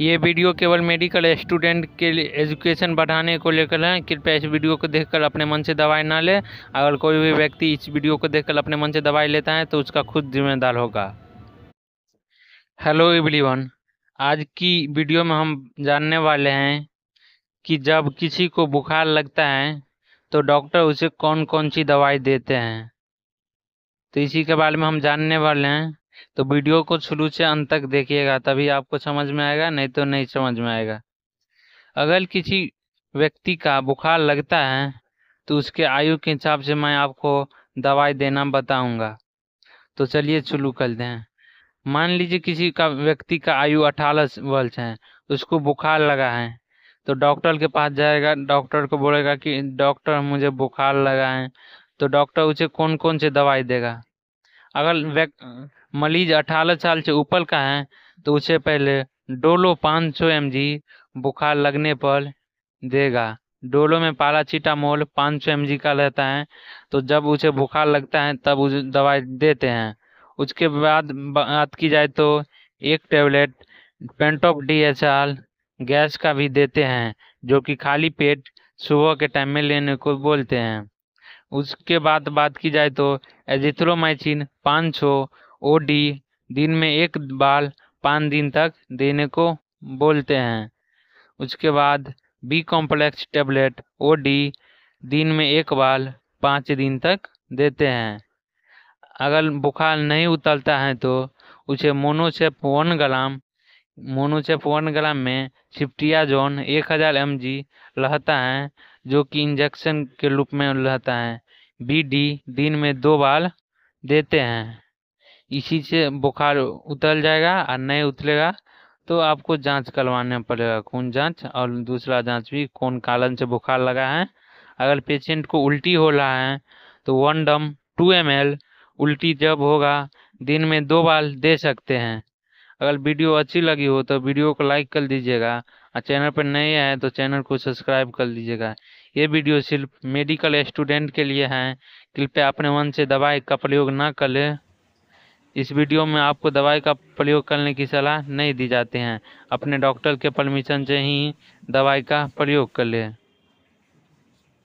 ये वीडियो केवल medical student के लिए एजुकेशन बढ़ाने को लेकर है कृपया इस वीडियो को देखकर अपने मन से दवाई ना ले अगर कोई भी व्यक्ति इस वीडियो को देखकर अपने मन से दवाई लेता है तो उसका खुद जिम्मेदार होगा हेलो एवरीवन आज की वीडियो में हम जानने वाले हैं कि जब किसी को बुखार लगता है तो डॉक्टर उसे कौन कौन सी दवाई देते हैं तो इसी के बारे में हम जानने वाले हैं तो वीडियो को शुरू से अंत तक देखिएगा तभी आपको समझ में आएगा नहीं तो नहीं समझ में आएगा अगर किसी व्यक्ति का बुखार लगता है तो उसके आयु के हिसाब से मैं आपको दवाई देना बताऊंगा तो चलिए शुरू कर दें मान लीजिए किसी का व्यक्ति का आयु अठारह वर्ष है उसको बुखार लगा है तो डॉक्टर के पास जाएगा डॉक्टर को बोलेगा कि डॉक्टर मुझे बुखार लगा है तो डॉक्टर उसे कौन कौन से दवाई देगा अगर मरीज अठारह साल से ऊपर का है तो उसे पहले डोलो 500 सौ बुखार लगने पर देगा डोलो में पारासीटामोल 500 सौ का रहता है तो जब उसे बुखार लगता है तब उस दवाई देते हैं उसके बाद बात की जाए तो एक tablet Pantop D H R gas का भी देते हैं जो कि खाली पेट सुबह के टाइम में लेने को बोलते हैं उसके बाद बात की जाए तो एजिथ्रोमाइसिन पाँच छो ओ डी दिन में एक बाल पाँच दिन तक देने को बोलते हैं उसके बाद B complex tablet O D दिन में एक बाल पाँच दिन तक देते हैं अगर बुखार नहीं उतरता है तो उसे मोनोसेप वन ग्राम मोनोसेप वन ग्राम में जोन एक हज़ार एम जी रहता है जो कि इंजेक्शन के रूप में रहता है बी डी दिन में दो बार देते हैं इसी से बुखार उतर जाएगा और नहीं उतरेगा तो आपको जांच करवाना पड़ेगा खून जांच और दूसरा जांच भी कौन कारण से बुखार लगा है अगर पेशेंट को उल्टी हो रहा है तो वन डम टू एम एल उल्टी जब होगा दिन में दो बार दे सकते हैं अगर वीडियो अच्छी लगी हो तो वीडियो को लाइक कर दीजिएगा और चैनल पर नए आए तो चैनल को सब्सक्राइब कर लीजिएगा ये वीडियो सिर्फ मेडिकल स्टूडेंट के लिए है कृपया अपने मन से दवाई का प्रयोग ना कर ले इस वीडियो में आपको दवाई का प्रयोग करने की सलाह नहीं दी जाती है अपने डॉक्टर के परमिशन से ही दवाई का प्रयोग कर लें